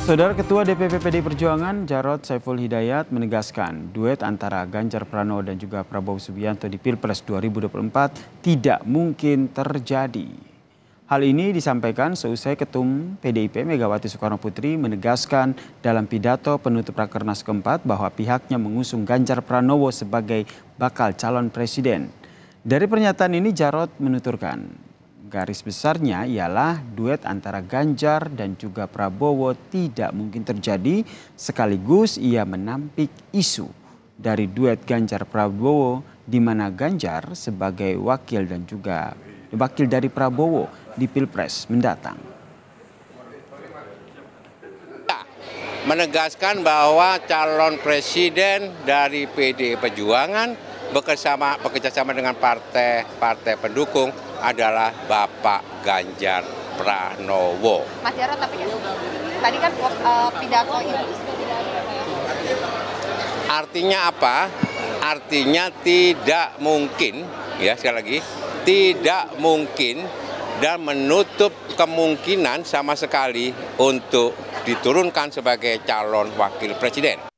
Saudara Ketua DPP PD Perjuangan Jarod Saiful Hidayat menegaskan duet antara Ganjar Pranowo dan juga Prabowo Subianto di Pilpres 2024 tidak mungkin terjadi. Hal ini disampaikan seusai Ketum PDIP Megawati Soekarno Putri menegaskan dalam pidato penutup Rakernas keempat bahwa pihaknya mengusung Ganjar Pranowo sebagai bakal calon presiden. Dari pernyataan ini Jarod menuturkan, Garis besarnya ialah duet antara Ganjar dan juga Prabowo tidak mungkin terjadi sekaligus ia menampik isu dari duet Ganjar Prabowo di mana Ganjar sebagai wakil dan juga wakil dari Prabowo di Pilpres mendatang. Menegaskan bahwa calon presiden dari PD Perjuangan bekerjasama bekerjasama dengan partai-partai pendukung adalah Bapak Ganjar Pranowo. Mas Jarod tapi kan, ya? tadi kan uh, pidato itu Artinya apa? Artinya tidak mungkin, ya sekali lagi, tidak mungkin dan menutup kemungkinan sama sekali untuk diturunkan sebagai calon wakil presiden.